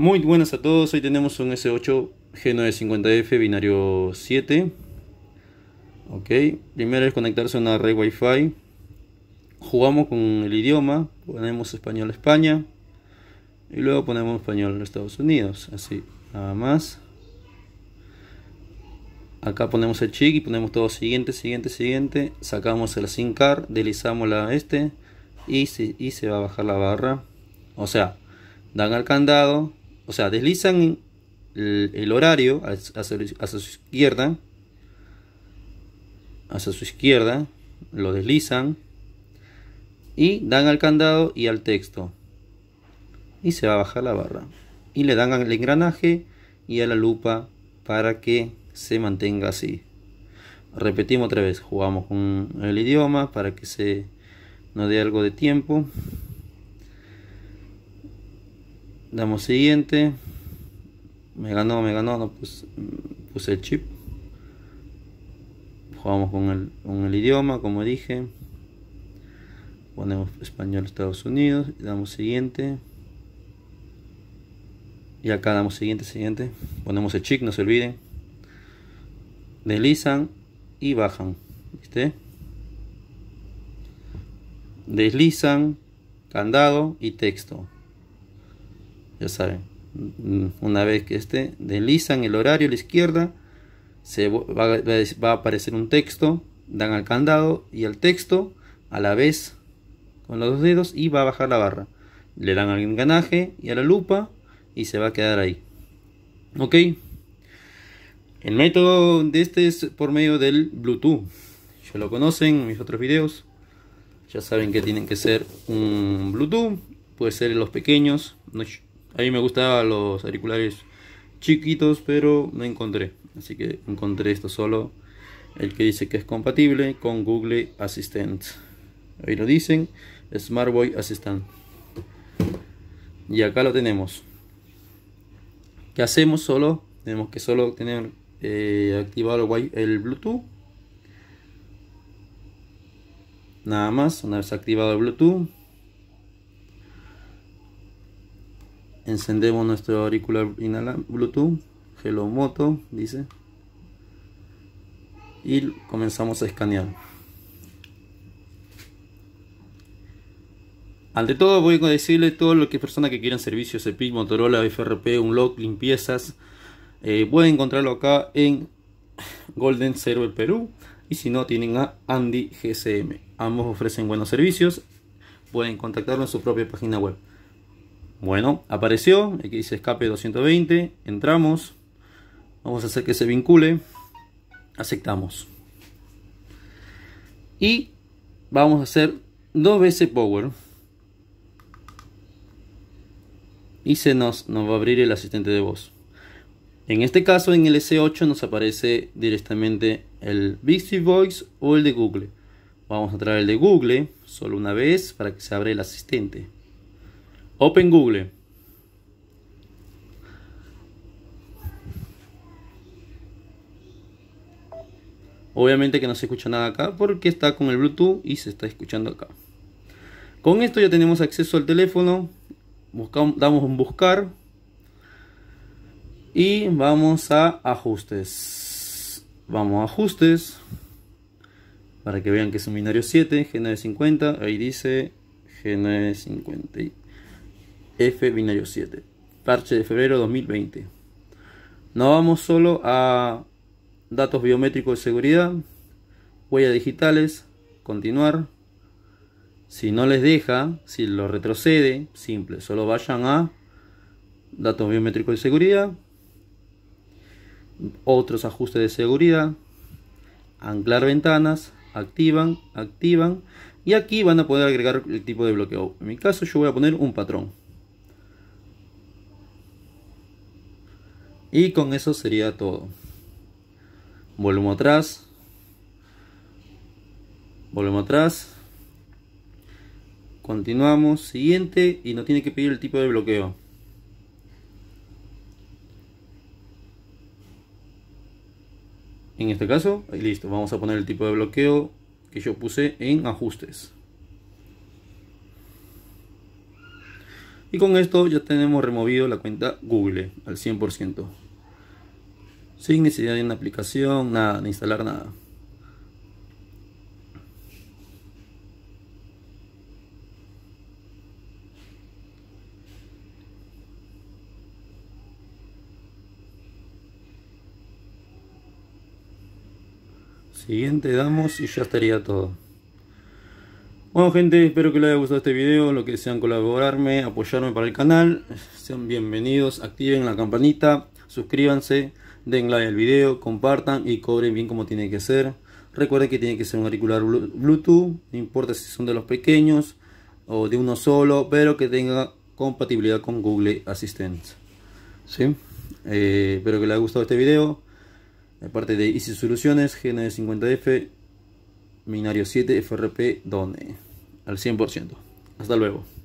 Muy buenas a todos, hoy tenemos un S8 G950F binario 7 Ok, primero es conectarse a una red wifi Jugamos con el idioma, ponemos español España Y luego ponemos español Estados Unidos, así, nada más Acá ponemos el chip y ponemos todo siguiente, siguiente, siguiente Sacamos el SIM card, deslizamos la este y y se va a bajar la barra O sea, dan al candado o sea, deslizan el, horario hacia, hacia, su izquierda, hacia su izquierda, lo deslizan y dan al candado y al texto. Y se va a bajar la barra. Y le dan al engranaje y a la lupa para que se mantenga así. Repetimos otra vez, jugamos con el idioma para que se nos dé algo de tiempo damos siguiente me ganó me ganó no pues, puse, el chip jugamos con el, con el idioma como dije ponemos español Estados Unidos damos siguiente y acá damos siguiente siguiente ponemos el chip no se olviden deslizan y bajan ¿viste? deslizan candado y texto ya saben, mm, una vez que esté, deslizan el horario a la izquierda, se va, a aparecer un texto, dan al candado y al texto a la vez con los dos dedos y va a bajar la barra. Le dan al enganaje y a la lupa y se va a quedar ahí. Ok. El método de este es por medio del Bluetooth. Ya lo conocen en mis otros videos. Ya saben que tienen que ser un Bluetooth. Puede ser los pequeños. A mí me gustaban los auriculares chiquitos, pero no encontré. Así que encontré esto solo. El que dice que es compatible con Google Assistant. Ahí lo dicen. Smart Smartboy Assistant. Y acá lo tenemos. ¿Qué hacemos solo? Tenemos que solo tener eh, activado el Bluetooth. Nada más, una vez activado el Bluetooth encendemos nuestro auricular Bluetooth, Hello Moto, dice, y comenzamos a escanear. Ante todo voy a decirle todo lo que personas que quieran servicios EPIC, Motorola, FRP, Unlock, limpiezas, eh, pueden encontrarlo acá en Golden Server Perú y si no tienen a Andy GCM. Ambos ofrecen buenos servicios, pueden contactarlo en su propia página web. Bueno, apareció, aquí dice escape 220, entramos, vamos a hacer que se vincule, aceptamos. Y vamos a hacer dos veces power. Y se nos, nos va a abrir el asistente de voz. En este caso, en el S8 nos aparece directamente el Bixby Voice o el de Google. Vamos a traer el de Google solo una vez para que se abra el asistente. Open Google. Obviamente que no se escucha nada acá porque está con el Bluetooth y se está escuchando acá. Con esto ya tenemos acceso al teléfono. damos un buscar. Y vamos a ajustes. Vamos a ajustes. Para que vean que es un binario 7, G950. Ahí dice G950. F binario 7, parche de febrero 2020. No vamos solo a datos biométricos de seguridad, huellas digitales, continuar. Si no les deja, si lo retrocede, simple, solo vayan a datos biométricos de seguridad, otros ajustes de seguridad, anclar ventanas, activan, activan y aquí van a poder agregar el tipo de bloqueo. En mi caso yo voy a poner un patrón. Y con eso sería todo. Volvemos atrás. Volvemos atrás. Continuamos. Siguiente. Y no tiene que pedir el tipo de bloqueo. En este caso, ahí listo, vamos a poner el tipo de bloqueo que yo puse en ajustes. Y con esto ya tenemos removido la cuenta Google al 100%. Sin necesidad de una aplicación, nada, ni instalar nada. Siguiente damos y ya estaría todo. Bueno gente, espero que les haya gustado este video, lo que desean colaborarme, apoyarme para el canal, sean bienvenidos, activen la campanita, suscríbanse den like al video, compartan y cobren bien como tiene que ser. Recuerden que tiene que ser un auricular Bluetooth, no importa si son de los pequeños o de uno solo, pero que tenga compatibilidad con Google Assistant. Eh, espero que les haya gustado este video. Aparte parte de Easy Soluciones, g 50 f Minario 7, FRP, Done. Al 100%. Hasta luego.